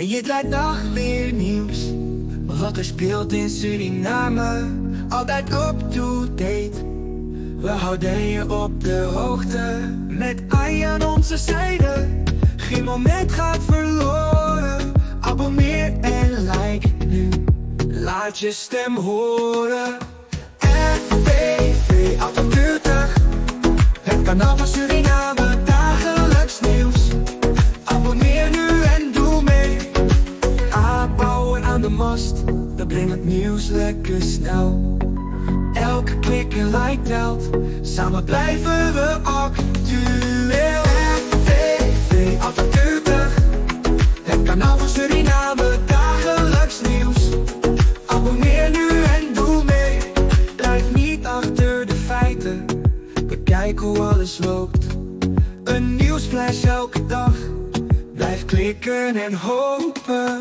En je draait dag weer nieuws. Wat er speelt in Suriname, altijd op to date. We houden je op de hoogte, met AI aan onze zijde. Geen moment gaat verloren, abonneer en like nu. Laat je stem horen. FVV 28, het kanaal van Suriname. vast, we brengen het nieuws lekker snel. Elke klik en like telt, samen blijven we actueel. RTV, Atatürkig, het kanaal van Suriname, dagelijks nieuws. Abonneer nu en doe mee, blijf niet achter de feiten. Bekijk hoe alles loopt, een nieuwsflash elke dag. Blijf klikken en hopen.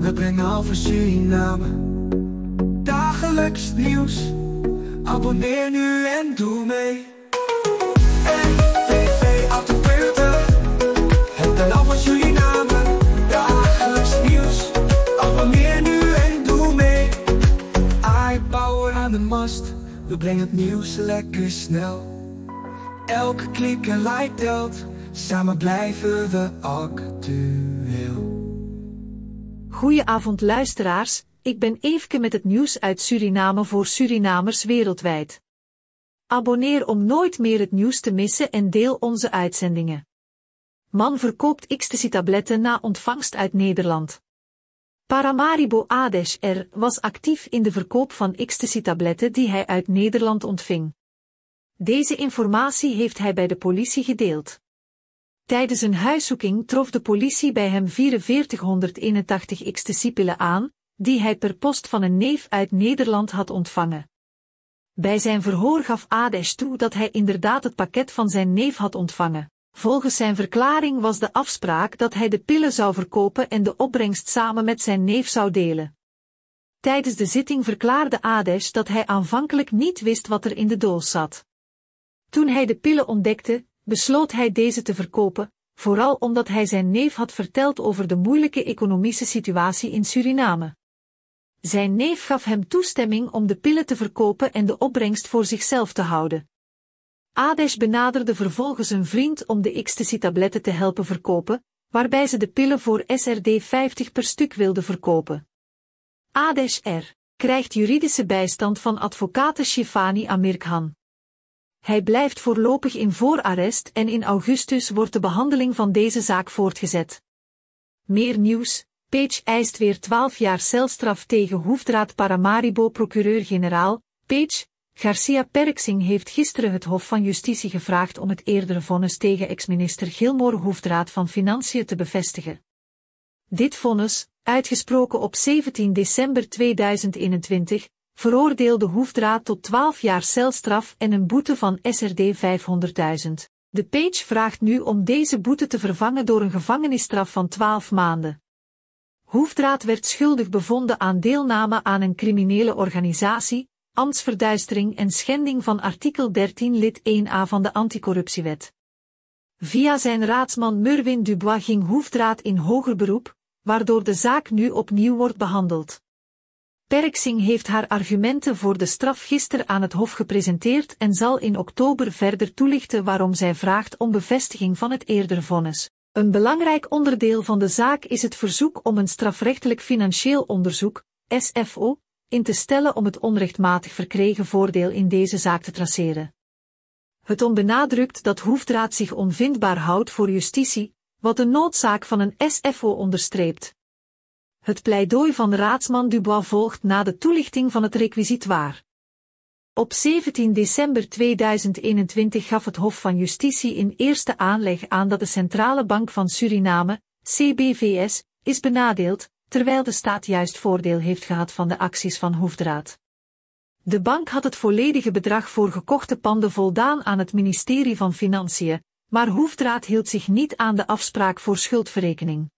we brengen al voor Suriname. Dagelijks nieuws, abonneer nu en doe mee. NPV Autopeuten, het kanaal jullie Suriname. Dagelijks nieuws, abonneer nu en doe mee. I power aan de mast, we brengen het nieuws lekker snel. Elke klik en like telt, samen blijven we actief. Goedenavond luisteraars, ik ben Eefke met het nieuws uit Suriname voor Surinamers wereldwijd. Abonneer om nooit meer het nieuws te missen en deel onze uitzendingen. Man verkoopt ecstasy-tabletten na ontvangst uit Nederland. Paramaribo Adesh R. was actief in de verkoop van ecstasy-tabletten die hij uit Nederland ontving. Deze informatie heeft hij bij de politie gedeeld. Tijdens een huiszoeking trof de politie bij hem 4481 ecstasypillen aan, die hij per post van een neef uit Nederland had ontvangen. Bij zijn verhoor gaf Adesh toe dat hij inderdaad het pakket van zijn neef had ontvangen. Volgens zijn verklaring was de afspraak dat hij de pillen zou verkopen en de opbrengst samen met zijn neef zou delen. Tijdens de zitting verklaarde Adesh dat hij aanvankelijk niet wist wat er in de doos zat. Toen hij de pillen ontdekte, besloot hij deze te verkopen, vooral omdat hij zijn neef had verteld over de moeilijke economische situatie in Suriname. Zijn neef gaf hem toestemming om de pillen te verkopen en de opbrengst voor zichzelf te houden. Adesh benaderde vervolgens een vriend om de ecstasy-tabletten te helpen verkopen, waarbij ze de pillen voor SRD 50 per stuk wilde verkopen. Adesh R. krijgt juridische bijstand van advocaat Shifani Amirkhan. Hij blijft voorlopig in voorarrest en in augustus wordt de behandeling van deze zaak voortgezet. Meer nieuws. Page eist weer 12 jaar celstraf tegen hoefdraad Paramaribo-procureur-generaal. Page, Garcia Perksing heeft gisteren het Hof van Justitie gevraagd om het eerdere vonnis tegen ex-minister Gilmore hoofdraad van Financiën te bevestigen. Dit vonnis, uitgesproken op 17 december 2021, veroordeelde Hoefdraad tot 12 jaar celstraf en een boete van SRD 500.000. De Page vraagt nu om deze boete te vervangen door een gevangenisstraf van 12 maanden. Hoefdraad werd schuldig bevonden aan deelname aan een criminele organisatie, ambtsverduistering en schending van artikel 13 lid 1a van de anticorruptiewet. Via zijn raadsman Merwin Dubois ging Hoefdraad in hoger beroep, waardoor de zaak nu opnieuw wordt behandeld. Perksing heeft haar argumenten voor de straf gisteren aan het Hof gepresenteerd en zal in oktober verder toelichten waarom zij vraagt om bevestiging van het eerder vonnis. Een belangrijk onderdeel van de zaak is het verzoek om een strafrechtelijk financieel onderzoek, SFO, in te stellen om het onrechtmatig verkregen voordeel in deze zaak te traceren. Het onbenadrukt dat Hoefdraad zich onvindbaar houdt voor justitie, wat de noodzaak van een SFO onderstreept. Het pleidooi van raadsman Dubois volgt na de toelichting van het requisitoir. Op 17 december 2021 gaf het Hof van Justitie in eerste aanleg aan dat de Centrale Bank van Suriname, CBVS, is benadeeld, terwijl de staat juist voordeel heeft gehad van de acties van Hoefdraad. De bank had het volledige bedrag voor gekochte panden voldaan aan het ministerie van Financiën, maar Hoefdraad hield zich niet aan de afspraak voor schuldverrekening.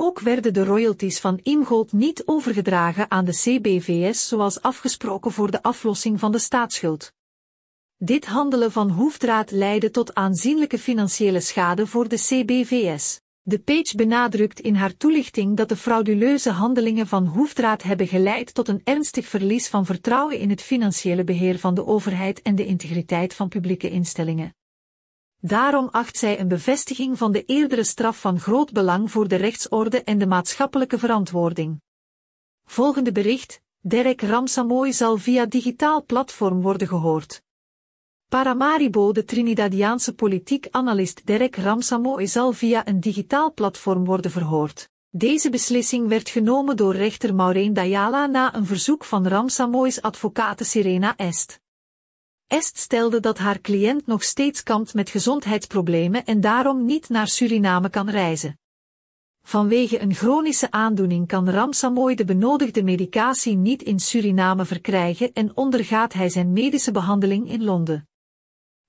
Ook werden de royalties van Imgold niet overgedragen aan de CBVS zoals afgesproken voor de aflossing van de staatsschuld. Dit handelen van hoefdraad leidde tot aanzienlijke financiële schade voor de CBVS. De Page benadrukt in haar toelichting dat de frauduleuze handelingen van hoefdraad hebben geleid tot een ernstig verlies van vertrouwen in het financiële beheer van de overheid en de integriteit van publieke instellingen. Daarom acht zij een bevestiging van de eerdere straf van groot belang voor de rechtsorde en de maatschappelijke verantwoording. Volgende bericht, Derek Ramsamoy zal via digitaal platform worden gehoord. Paramaribo, de Trinidadiaanse politiek analist Derek Ramsamoy zal via een digitaal platform worden verhoord. Deze beslissing werd genomen door rechter Maureen Dayala na een verzoek van Ramsamoy's advocaat Serena Est. Est stelde dat haar cliënt nog steeds kampt met gezondheidsproblemen en daarom niet naar Suriname kan reizen. Vanwege een chronische aandoening kan Ramsamoy de benodigde medicatie niet in Suriname verkrijgen en ondergaat hij zijn medische behandeling in Londen.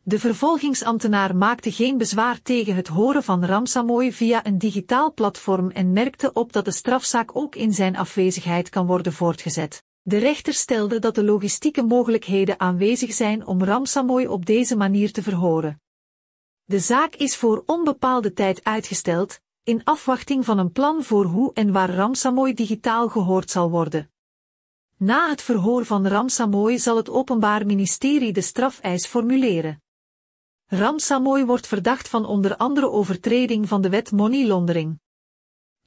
De vervolgingsambtenaar maakte geen bezwaar tegen het horen van Ramsamoy via een digitaal platform en merkte op dat de strafzaak ook in zijn afwezigheid kan worden voortgezet. De rechter stelde dat de logistieke mogelijkheden aanwezig zijn om Ramsamoy op deze manier te verhoren. De zaak is voor onbepaalde tijd uitgesteld, in afwachting van een plan voor hoe en waar Ramsamoy digitaal gehoord zal worden. Na het verhoor van Ramsamoy zal het Openbaar Ministerie de strafeis formuleren. Ramsamoy wordt verdacht van onder andere overtreding van de wet money laundering.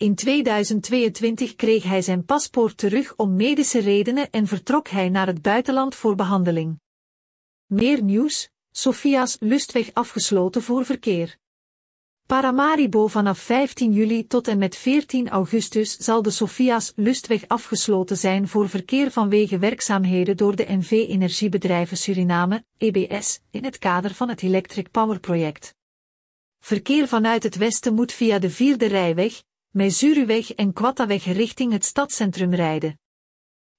In 2022 kreeg hij zijn paspoort terug om medische redenen en vertrok hij naar het buitenland voor behandeling. Meer nieuws, Sofia's lustweg afgesloten voor verkeer. Paramaribo vanaf 15 juli tot en met 14 augustus zal de Sofia's lustweg afgesloten zijn voor verkeer vanwege werkzaamheden door de NV Energiebedrijven Suriname, EBS, in het kader van het Electric Power Project. Verkeer vanuit het westen moet via de vierde rijweg, Meisuruweg en Quattaweg richting het stadcentrum rijden.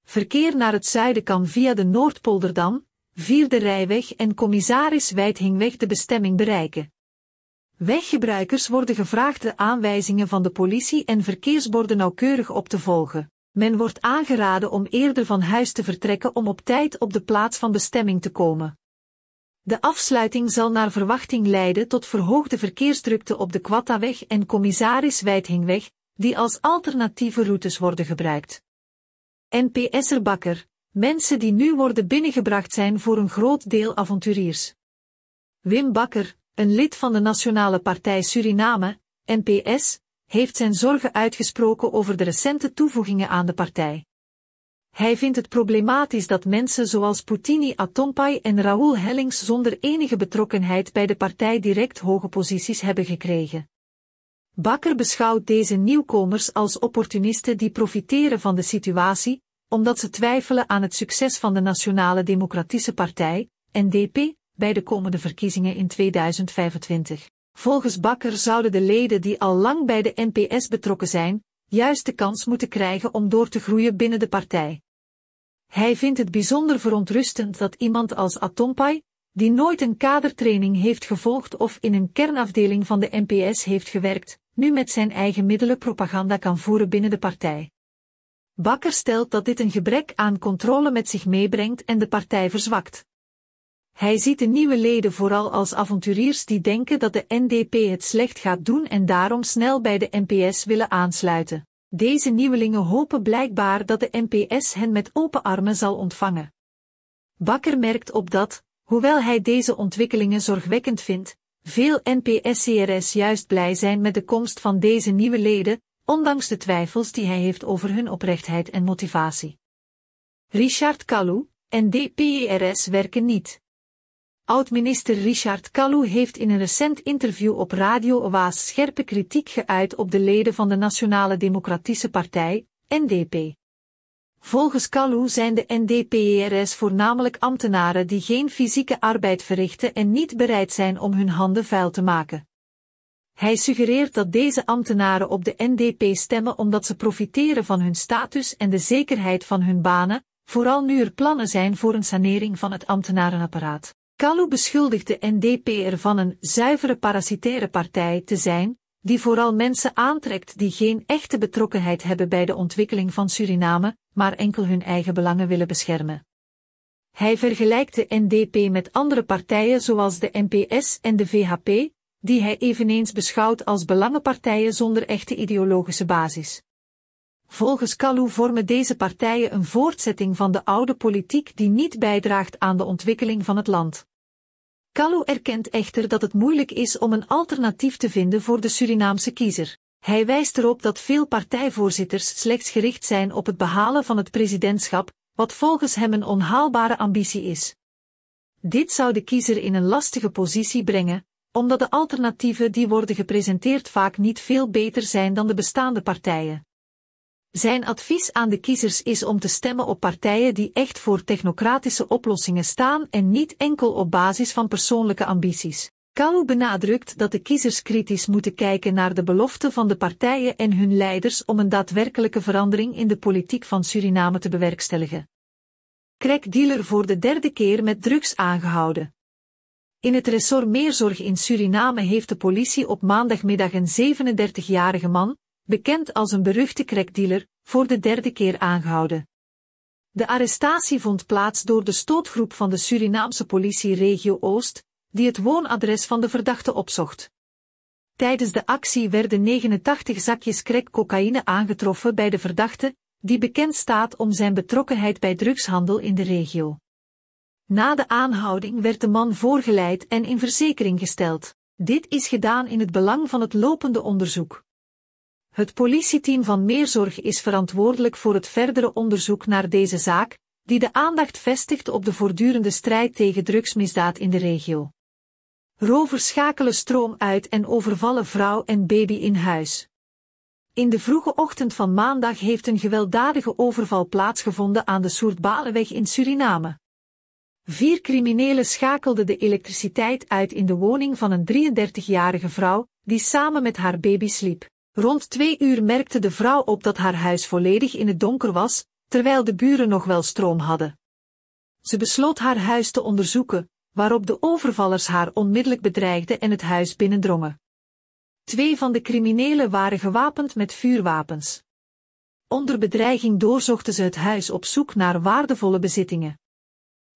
Verkeer naar het zuiden kan via de Noordpolderdam, Vierde Rijweg en Commissaris Wijthingweg de bestemming bereiken. Weggebruikers worden gevraagd de aanwijzingen van de politie en verkeersborden nauwkeurig op te volgen. Men wordt aangeraden om eerder van huis te vertrekken om op tijd op de plaats van bestemming te komen. De afsluiting zal naar verwachting leiden tot verhoogde verkeersdrukte op de Quattaweg en Commissaris Wijthingweg, die als alternatieve routes worden gebruikt. NPS'er Bakker, mensen die nu worden binnengebracht zijn voor een groot deel avonturiers. Wim Bakker, een lid van de Nationale Partij Suriname, NPS, heeft zijn zorgen uitgesproken over de recente toevoegingen aan de partij. Hij vindt het problematisch dat mensen zoals Poutini Atompay en Raoul Hellings zonder enige betrokkenheid bij de partij direct hoge posities hebben gekregen. Bakker beschouwt deze nieuwkomers als opportunisten die profiteren van de situatie, omdat ze twijfelen aan het succes van de Nationale Democratische Partij, NDP, bij de komende verkiezingen in 2025. Volgens Bakker zouden de leden die al lang bij de NPS betrokken zijn, juist de kans moeten krijgen om door te groeien binnen de partij. Hij vindt het bijzonder verontrustend dat iemand als Atompai, die nooit een kadertraining heeft gevolgd of in een kernafdeling van de NPS heeft gewerkt, nu met zijn eigen middelen propaganda kan voeren binnen de partij. Bakker stelt dat dit een gebrek aan controle met zich meebrengt en de partij verzwakt. Hij ziet de nieuwe leden vooral als avonturiers die denken dat de NDP het slecht gaat doen en daarom snel bij de NPS willen aansluiten. Deze nieuwelingen hopen blijkbaar dat de NPS hen met open armen zal ontvangen. Bakker merkt op dat, hoewel hij deze ontwikkelingen zorgwekkend vindt, veel NPS-CRS juist blij zijn met de komst van deze nieuwe leden, ondanks de twijfels die hij heeft over hun oprechtheid en motivatie. Richard Kalou en DPERS werken niet. Oud-minister Richard Kalu heeft in een recent interview op Radio Oaas scherpe kritiek geuit op de leden van de Nationale Democratische Partij, NDP. Volgens Kalu zijn de NDP-ers voornamelijk ambtenaren die geen fysieke arbeid verrichten en niet bereid zijn om hun handen vuil te maken. Hij suggereert dat deze ambtenaren op de NDP stemmen omdat ze profiteren van hun status en de zekerheid van hun banen, vooral nu er plannen zijn voor een sanering van het ambtenarenapparaat. Kalou beschuldigt de NDP ervan een zuivere parasitaire partij te zijn, die vooral mensen aantrekt die geen echte betrokkenheid hebben bij de ontwikkeling van Suriname, maar enkel hun eigen belangen willen beschermen. Hij vergelijkt de NDP met andere partijen zoals de NPS en de VHP, die hij eveneens beschouwt als belangenpartijen zonder echte ideologische basis. Volgens Kalou vormen deze partijen een voortzetting van de oude politiek die niet bijdraagt aan de ontwikkeling van het land. Callo erkent echter dat het moeilijk is om een alternatief te vinden voor de Surinaamse kiezer. Hij wijst erop dat veel partijvoorzitters slechts gericht zijn op het behalen van het presidentschap, wat volgens hem een onhaalbare ambitie is. Dit zou de kiezer in een lastige positie brengen, omdat de alternatieven die worden gepresenteerd vaak niet veel beter zijn dan de bestaande partijen. Zijn advies aan de kiezers is om te stemmen op partijen die echt voor technocratische oplossingen staan en niet enkel op basis van persoonlijke ambities. Kau benadrukt dat de kiezers kritisch moeten kijken naar de belofte van de partijen en hun leiders om een daadwerkelijke verandering in de politiek van Suriname te bewerkstelligen. Crackdealer voor de derde keer met drugs aangehouden. In het ressort Meerzorg in Suriname heeft de politie op maandagmiddag een 37-jarige man, bekend als een beruchte crackdealer, voor de derde keer aangehouden. De arrestatie vond plaats door de stootgroep van de Surinaamse politie regio Oost, die het woonadres van de verdachte opzocht. Tijdens de actie werden 89 zakjes crack cocaïne aangetroffen bij de verdachte, die bekend staat om zijn betrokkenheid bij drugshandel in de regio. Na de aanhouding werd de man voorgeleid en in verzekering gesteld. Dit is gedaan in het belang van het lopende onderzoek. Het politieteam van Meerzorg is verantwoordelijk voor het verdere onderzoek naar deze zaak, die de aandacht vestigt op de voortdurende strijd tegen drugsmisdaad in de regio. Rovers schakelen stroom uit en overvallen vrouw en baby in huis. In de vroege ochtend van maandag heeft een gewelddadige overval plaatsgevonden aan de Soertbalenweg in Suriname. Vier criminelen schakelden de elektriciteit uit in de woning van een 33-jarige vrouw, die samen met haar baby sliep. Rond twee uur merkte de vrouw op dat haar huis volledig in het donker was, terwijl de buren nog wel stroom hadden. Ze besloot haar huis te onderzoeken, waarop de overvallers haar onmiddellijk bedreigden en het huis binnendrongen. Twee van de criminelen waren gewapend met vuurwapens. Onder bedreiging doorzochten ze het huis op zoek naar waardevolle bezittingen.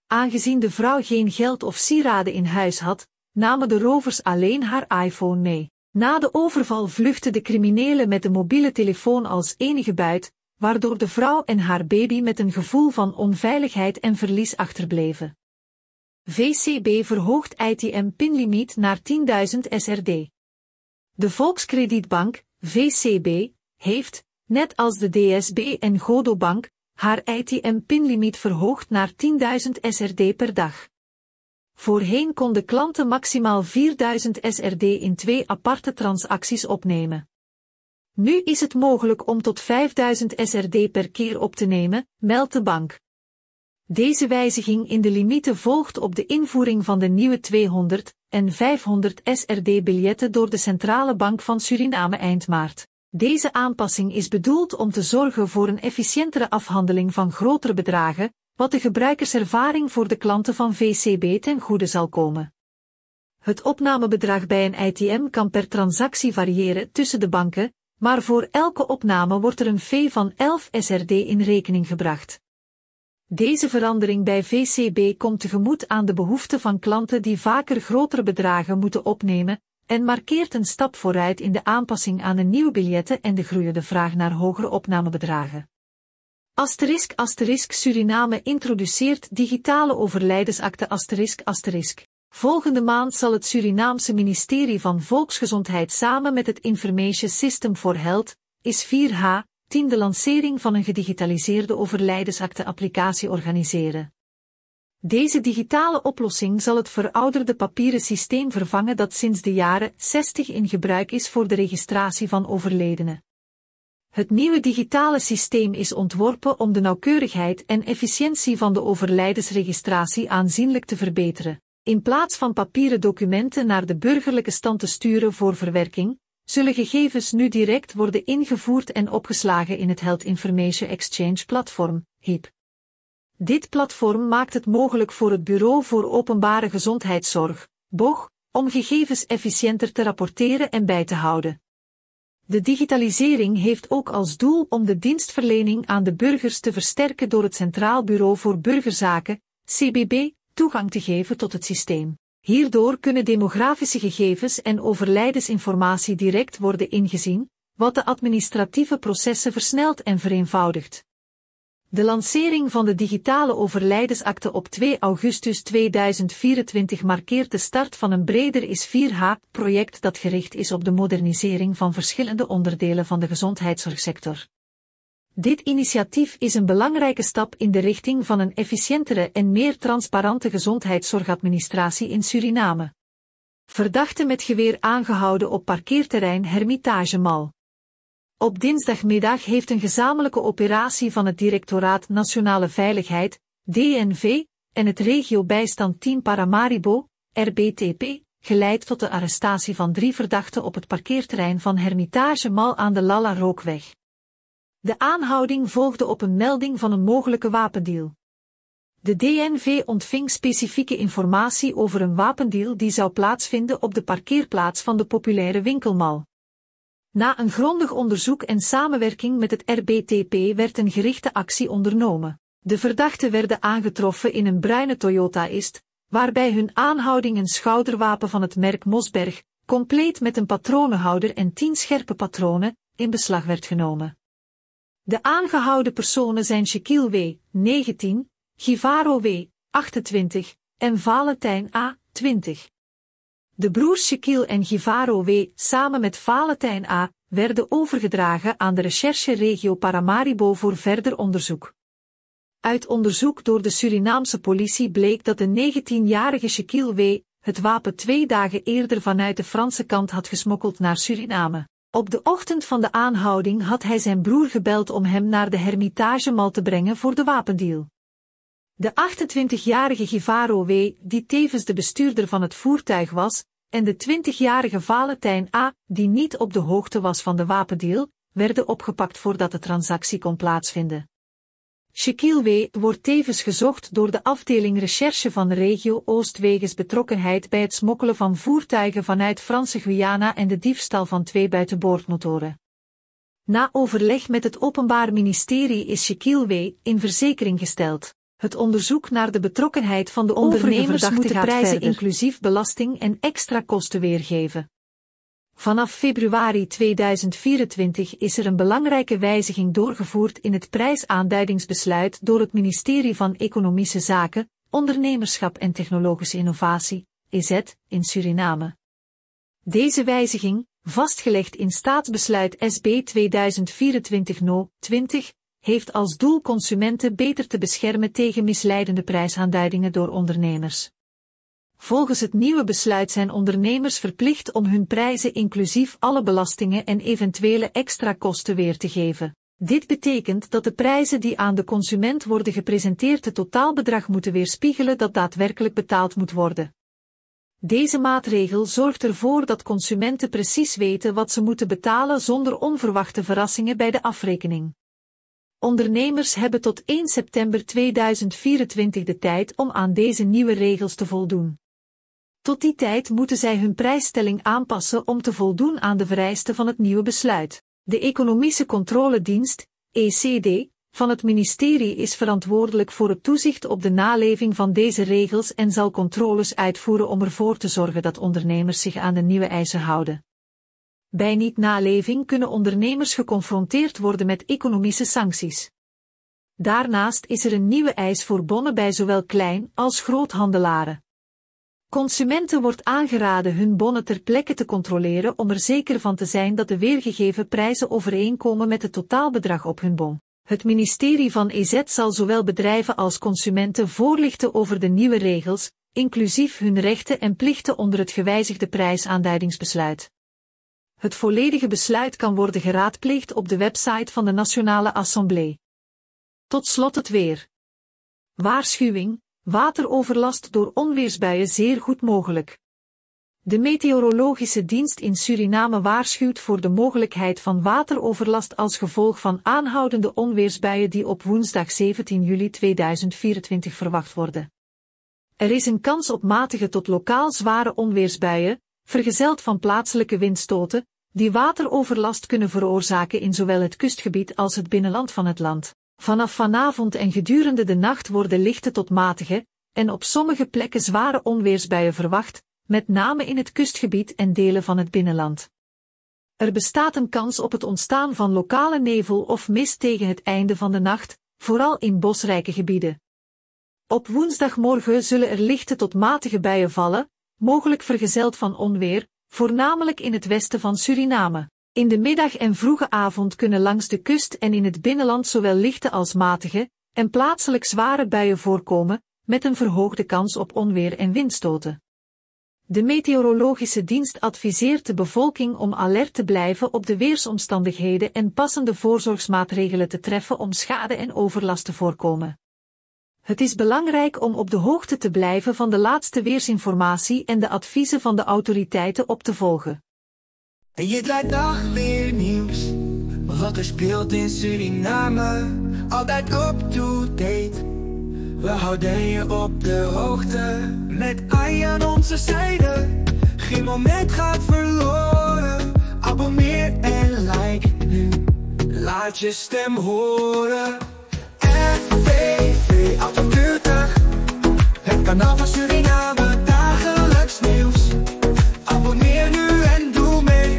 Aangezien de vrouw geen geld of sieraden in huis had, namen de rovers alleen haar iPhone mee. Na de overval vluchten de criminelen met de mobiele telefoon als enige buit, waardoor de vrouw en haar baby met een gevoel van onveiligheid en verlies achterbleven. VCB verhoogt ITM-pinlimiet naar 10.000 SRD. De Volkskredietbank, VCB, heeft, net als de DSB en Godobank, haar ITM-pinlimiet verhoogd naar 10.000 SRD per dag. Voorheen konden klanten maximaal 4000 SRD in twee aparte transacties opnemen. Nu is het mogelijk om tot 5000 SRD per keer op te nemen, meldt de bank. Deze wijziging in de limieten volgt op de invoering van de nieuwe 200 en 500 SRD-biljetten door de Centrale Bank van Suriname eind maart. Deze aanpassing is bedoeld om te zorgen voor een efficiëntere afhandeling van grotere bedragen, wat de gebruikerservaring voor de klanten van VCB ten goede zal komen. Het opnamebedrag bij een ITM kan per transactie variëren tussen de banken, maar voor elke opname wordt er een fee van 11 SRD in rekening gebracht. Deze verandering bij VCB komt tegemoet aan de behoeften van klanten die vaker grotere bedragen moeten opnemen en markeert een stap vooruit in de aanpassing aan de nieuwe biljetten en de groeiende vraag naar hogere opnamebedragen. Asterisk asterisk Suriname introduceert digitale overlijdensakte asterisk asterisk. Volgende maand zal het Surinaamse ministerie van Volksgezondheid samen met het Information System for Health, is 4H, 10 de lancering van een gedigitaliseerde overlijdensakte applicatie organiseren. Deze digitale oplossing zal het verouderde papieren systeem vervangen dat sinds de jaren 60 in gebruik is voor de registratie van overledenen. Het nieuwe digitale systeem is ontworpen om de nauwkeurigheid en efficiëntie van de overlijdensregistratie aanzienlijk te verbeteren. In plaats van papieren documenten naar de burgerlijke stand te sturen voor verwerking, zullen gegevens nu direct worden ingevoerd en opgeslagen in het Health Information Exchange platform, HIP. Dit platform maakt het mogelijk voor het Bureau voor Openbare Gezondheidszorg, BOG, om gegevens efficiënter te rapporteren en bij te houden. De digitalisering heeft ook als doel om de dienstverlening aan de burgers te versterken door het Centraal Bureau voor Burgerzaken, CBB, toegang te geven tot het systeem. Hierdoor kunnen demografische gegevens en overlijdensinformatie direct worden ingezien, wat de administratieve processen versnelt en vereenvoudigt. De lancering van de digitale overlijdensakte op 2 augustus 2024 markeert de start van een breder IS4H-project dat gericht is op de modernisering van verschillende onderdelen van de gezondheidszorgsector. Dit initiatief is een belangrijke stap in de richting van een efficiëntere en meer transparante gezondheidszorgadministratie in Suriname. Verdachte met geweer aangehouden op parkeerterrein Hermitagemal. Op dinsdagmiddag heeft een gezamenlijke operatie van het Directoraat Nationale Veiligheid, DNV, en het regio bijstand Team Paramaribo, RBTP, geleid tot de arrestatie van drie verdachten op het parkeerterrein van Hermitage Mal aan de Lala Rookweg. De aanhouding volgde op een melding van een mogelijke wapendeal. De DNV ontving specifieke informatie over een wapendeal die zou plaatsvinden op de parkeerplaats van de populaire winkelmal. Na een grondig onderzoek en samenwerking met het RBTP werd een gerichte actie ondernomen. De verdachten werden aangetroffen in een bruine Toyota Ist, waarbij hun aanhouding een schouderwapen van het merk Mosberg, compleet met een patronenhouder en tien scherpe patronen, in beslag werd genomen. De aangehouden personen zijn Shaquille W., 19, Givaro W., 28 en Valentijn A., 20. De broers Shekiel en Givaro W. samen met Valentijn A. werden overgedragen aan de recherche-regio Paramaribo voor verder onderzoek. Uit onderzoek door de Surinaamse politie bleek dat de 19-jarige Shekiel W. het wapen twee dagen eerder vanuit de Franse kant had gesmokkeld naar Suriname. Op de ochtend van de aanhouding had hij zijn broer gebeld om hem naar de Hermitage Mal te brengen voor de wapendeal. De 28-jarige Givaro W., die tevens de bestuurder van het voertuig was, en de 20-jarige Valentijn A., die niet op de hoogte was van de wapendeal, werden opgepakt voordat de transactie kon plaatsvinden. Shaquille W. wordt tevens gezocht door de afdeling recherche van regio Oost wegens betrokkenheid bij het smokkelen van voertuigen vanuit Franse Guyana en de diefstal van twee buitenboordmotoren. Na overleg met het Openbaar Ministerie is Shaquille W. in verzekering gesteld. Het onderzoek naar de betrokkenheid van de ondernemers prijzen inclusief belasting en extra kosten weergeven. Vanaf februari 2024 is er een belangrijke wijziging doorgevoerd in het prijsaanduidingsbesluit door het ministerie van Economische Zaken, Ondernemerschap en Technologische Innovatie, EZ, in Suriname. Deze wijziging, vastgelegd in staatsbesluit SB 2024-020, heeft als doel consumenten beter te beschermen tegen misleidende prijsaanduidingen door ondernemers. Volgens het nieuwe besluit zijn ondernemers verplicht om hun prijzen inclusief alle belastingen en eventuele extra kosten weer te geven. Dit betekent dat de prijzen die aan de consument worden gepresenteerd het totaalbedrag moeten weerspiegelen dat daadwerkelijk betaald moet worden. Deze maatregel zorgt ervoor dat consumenten precies weten wat ze moeten betalen zonder onverwachte verrassingen bij de afrekening. Ondernemers hebben tot 1 september 2024 de tijd om aan deze nieuwe regels te voldoen. Tot die tijd moeten zij hun prijsstelling aanpassen om te voldoen aan de vereisten van het nieuwe besluit. De Economische Controledienst, ECD, van het ministerie is verantwoordelijk voor het toezicht op de naleving van deze regels en zal controles uitvoeren om ervoor te zorgen dat ondernemers zich aan de nieuwe eisen houden. Bij niet-naleving kunnen ondernemers geconfronteerd worden met economische sancties. Daarnaast is er een nieuwe eis voor bonnen bij zowel klein- als groothandelaren. Consumenten wordt aangeraden hun bonnen ter plekke te controleren om er zeker van te zijn dat de weergegeven prijzen overeenkomen met het totaalbedrag op hun bon. Het ministerie van EZ zal zowel bedrijven als consumenten voorlichten over de nieuwe regels, inclusief hun rechten en plichten onder het gewijzigde prijsaanduidingsbesluit. Het volledige besluit kan worden geraadpleegd op de website van de Nationale Assemblée. Tot slot het weer. Waarschuwing, wateroverlast door onweersbuien zeer goed mogelijk. De meteorologische dienst in Suriname waarschuwt voor de mogelijkheid van wateroverlast als gevolg van aanhoudende onweersbuien die op woensdag 17 juli 2024 verwacht worden. Er is een kans op matige tot lokaal zware onweersbuien, vergezeld van plaatselijke windstoten, die wateroverlast kunnen veroorzaken in zowel het kustgebied als het binnenland van het land. Vanaf vanavond en gedurende de nacht worden lichte tot matige, en op sommige plekken zware onweersbuien verwacht, met name in het kustgebied en delen van het binnenland. Er bestaat een kans op het ontstaan van lokale nevel of mist tegen het einde van de nacht, vooral in bosrijke gebieden. Op woensdagmorgen zullen er lichte tot matige buien vallen, mogelijk vergezeld van onweer, voornamelijk in het westen van Suriname. In de middag en vroege avond kunnen langs de kust en in het binnenland zowel lichte als matige en plaatselijk zware buien voorkomen, met een verhoogde kans op onweer en windstoten. De meteorologische dienst adviseert de bevolking om alert te blijven op de weersomstandigheden en passende voorzorgsmaatregelen te treffen om schade en overlast te voorkomen. Het is belangrijk om op de hoogte te blijven van de laatste weersinformatie en de adviezen van de autoriteiten op te volgen. En je draait weer nieuws, wat er speelt in Suriname, altijd op to date. We houden je op de hoogte, met AI aan onze zijde, geen moment gaat verloren. Abonneer en like nu, laat je stem horen. VV Auto Het kanaal van Suriname, dagelijks nieuws. Abonneer nu en doe mee.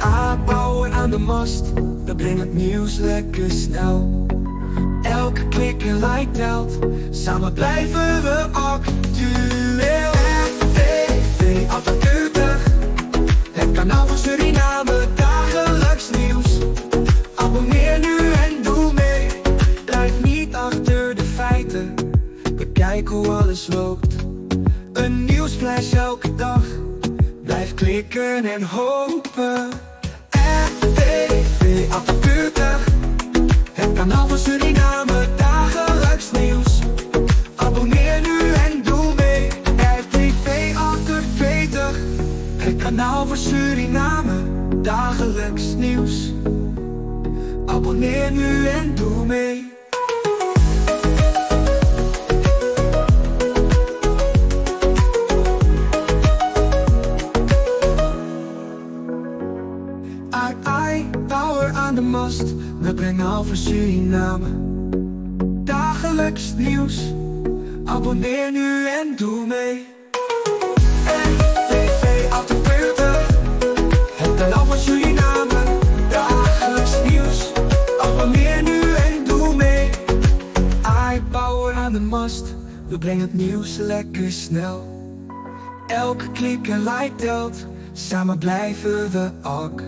Aanbouwen aan de mast, we brengen het nieuws lekker snel. Elke klik en like telt, samen blijven we actueel. and hope We brengen al voor Suriname Dagelijks nieuws Abonneer nu en doe mee NTV Autobeurten Het kanaal van Suriname Dagelijks nieuws Abonneer nu en doe mee I power aan de mast We brengen het nieuws lekker snel Elke klik en like telt Samen blijven we ook